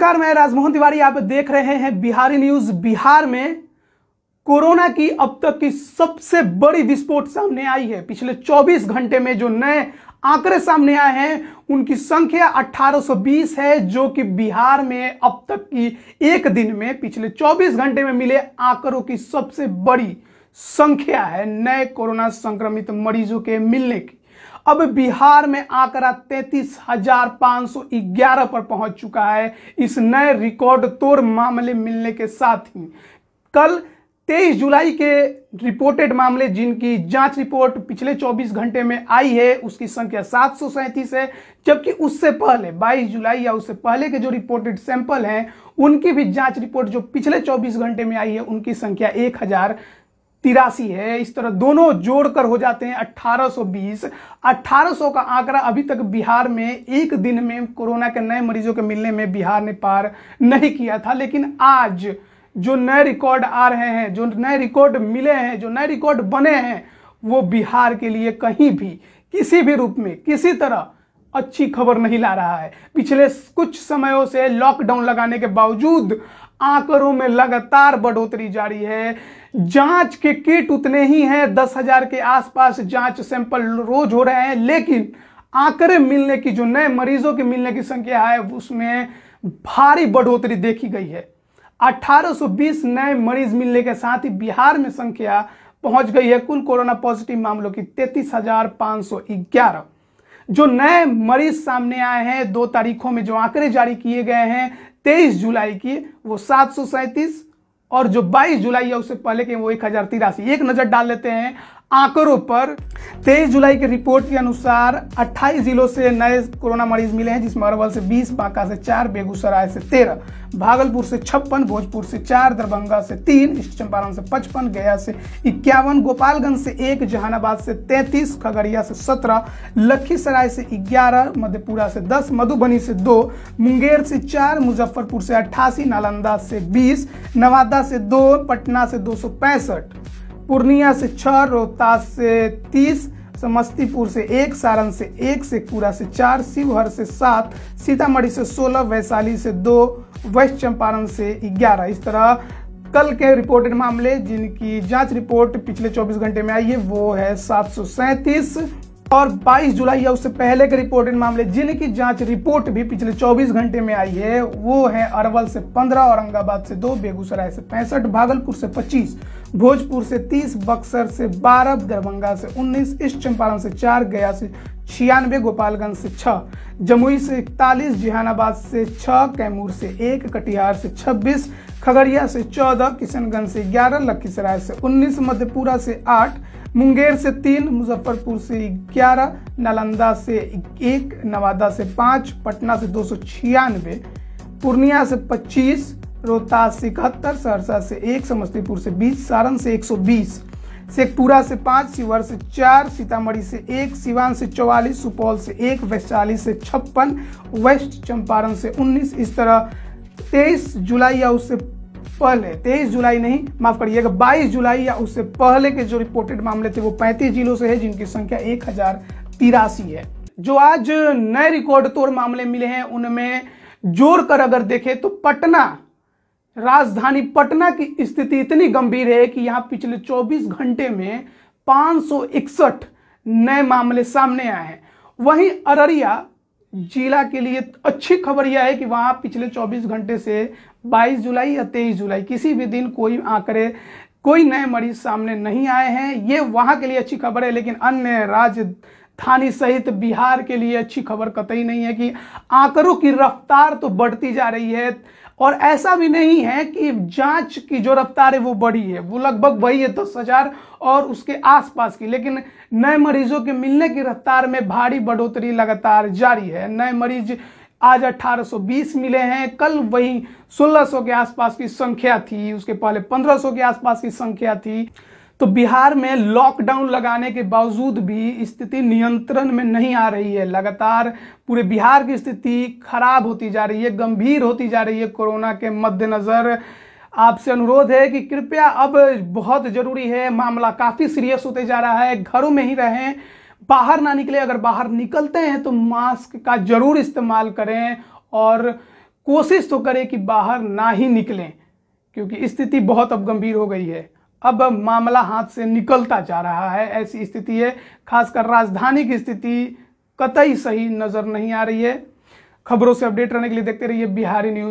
नमस्कार मैं राजमोहन तिवारी आप देख रहे हैं बिहारी न्यूज बिहार में कोरोना की अब तक की सबसे बड़ी विस्फोट सामने आई है पिछले 24 घंटे में जो नए आंकड़े सामने आए हैं उनकी संख्या 1820 है जो कि बिहार में अब तक की एक दिन में पिछले 24 घंटे में मिले आंकड़ों की सबसे बड़ी संख्या है नए कोरोना संक्रमित मरीजों के मिलने की अब बिहार में आंकड़ा तैतीस हजार पांच सौ ग्यारह पर पहुंच चुका है इस नए रिकॉर्ड तोड़ मामले मिलने के साथ ही कल 23 जुलाई के रिपोर्टेड मामले जिनकी जांच रिपोर्ट पिछले 24 घंटे में आई है उसकी संख्या सात है जबकि उससे पहले 22 जुलाई या उससे पहले के जो रिपोर्टेड सैंपल हैं उनकी भी जांच रिपोर्ट जो पिछले 24 घंटे में आई है उनकी संख्या एक हजार तिरासी है इस तरह दोनों जोड़कर हो जाते हैं 1820 1800 का आंकड़ा अभी तक बिहार में एक दिन में कोरोना के नए मरीजों के मिलने में बिहार ने पार नहीं किया था लेकिन आज जो नए रिकॉर्ड आ रहे हैं जो नए रिकॉर्ड मिले हैं जो नए रिकॉर्ड बने हैं वो बिहार के लिए कहीं भी किसी भी रूप में किसी तरह अच्छी खबर नहीं ला रहा है पिछले कुछ समयों से लॉकडाउन लगाने के बावजूद आंकड़ों में लगातार बढ़ोतरी जारी है जांच के किट उतने ही हैं दस हजार के आसपास जांच सैंपल रोज हो रहे हैं लेकिन आंकड़े मिलने की जो नए मरीजों के मिलने की संख्या है उसमें भारी बढ़ोतरी देखी गई है 1820 नए मरीज मिलने के साथ ही बिहार में संख्या पहुंच गई है कुल कोरोना पॉजिटिव मामलों की तैतीस हजार पांच सौ ग्यारह जो नए मरीज सामने आए हैं दो तारीखों में जो आंकड़े जारी किए गए हैं तेईस जुलाई की वो सात और जो 22 जुलाई है उससे पहले के वो एक हजार तिरासी एक नजर डाल लेते हैं आंकड़ों पर 23 जुलाई के रिपोर्ट के अनुसार 28 जिलों से नए कोरोना मरीज मिले हैं जिसमें अरवल से 20, बांका से 4, बेगूसराय से 13, भागलपुर से 56, भोजपुर से 4, दरभंगा से 3, ईस्ट चंपारण से 55, गया से इक्यावन गोपालगंज से 1, जहानाबाद से 33, खगड़िया से 17, लखीसराय से 11, मधेपुरा से 10, मधुबनी से 2, मुंगेर से 4, मुजफ्फरपुर से अट्ठासी नालंदा से बीस नवादा से दो पटना से दो पूर्णिया से छः रोहतास से तीस समस्तीपुर से एक सारण से एक शेखपुरा से चार शिवहर से सात सीतामढ़ी से सोलह वैशाली से दो वेस्ट चंपारण से ग्यारह इस तरह कल के रिपोर्टेड मामले जिनकी जांच रिपोर्ट पिछले 24 घंटे में आई है वो है सात और 22 जुलाई या उससे पहले के रिपोर्टेड मामले जिनकी जांच रिपोर्ट भी पिछले 24 घंटे में आई है वो है अरवल से 15 औरंगाबाद से 2 बेगूसराय से पैंसठ भागलपुर से 25 भोजपुर से 30 बक्सर से 12 दरभंगा से 19 ईस्ट चंपारण से 4 गया से छियानवे गोपालगंज से 6 जमुई से इकतालीस जहानाबाद से छः कैमूर से एक कटिहार से छब्बीस खगड़िया से चौदह किशनगंज से ग्यारह लखीसराय से उन्नीस मधेपुरा से आठ मुंगेर से तीन मुजफ्फरपुर से ग्यारह नालंदा से एक नवादा से पाँच पटना से दो सौ छियानवे पूर्णिया से पच्चीस रोहतास से इकहत्तर सहरसा से एक समस्तीपुर से बीस सारण से एक सौ बीस शेखपुरा से पाँच शिवहर से चार सीतामढ़ी से एक सिवान से चौवालीस सुपौल से एक वैशाली से छप्पन वेस्ट चंपारण से उन्नीस इस तरह तेईस जुलाई या उससे पहले तेईस जुलाई नहीं माफ करिएगा बाईस जुलाई या उससे पहले के जो रिपोर्टेड मामले थे वो पैंतीस जिलों से है जिनकी संख्या एक हजार तिरासी है जो आज नए रिकॉर्ड तोड़ मामले मिले हैं उनमें जोर कर अगर देखें तो पटना राजधानी पटना की स्थिति इतनी गंभीर है कि यहाँ पिछले 24 घंटे में पाँच नए मामले सामने आए हैं वहीं अररिया जिला के लिए अच्छी खबर यह है कि वहाँ पिछले 24 घंटे से 22 जुलाई या 23 जुलाई किसी भी दिन कोई आंकड़े कोई नए मरीज सामने नहीं आए हैं ये वहाँ के लिए अच्छी खबर है लेकिन अन्य राज्य थानी सहित बिहार के लिए अच्छी खबर कतई नहीं है कि आंकड़ों की रफ्तार तो बढ़ती जा रही है और ऐसा भी नहीं है कि जांच की जो रफ्तार है वो बढ़ी है वो लगभग वही है दस हजार और उसके आसपास की लेकिन नए मरीजों के मिलने की रफ्तार में भारी बढ़ोतरी लगातार जारी है नए मरीज आज 1820 मिले हैं कल वही 1600 के आसपास की संख्या थी उसके पहले 1500 के आसपास की संख्या थी तो बिहार में लॉकडाउन लगाने के बावजूद भी स्थिति नियंत्रण में नहीं आ रही है लगातार पूरे बिहार की स्थिति खराब होती जा रही है गंभीर होती जा रही है कोरोना के मद्देनज़र आपसे अनुरोध है कि कृपया अब बहुत ज़रूरी है मामला काफ़ी सीरियस होते जा रहा है घरों में ही रहें बाहर ना निकले अगर बाहर निकलते हैं तो मास्क का ज़रूर इस्तेमाल करें और कोशिश तो करें कि बाहर ना ही निकलें क्योंकि स्थिति बहुत अब गंभीर हो गई है अब मामला हाथ से निकलता जा रहा है ऐसी स्थिति है खासकर राजधानी की स्थिति कतई सही नज़र नहीं आ रही है खबरों से अपडेट रहने के लिए देखते रहिए बिहारी न्यूज़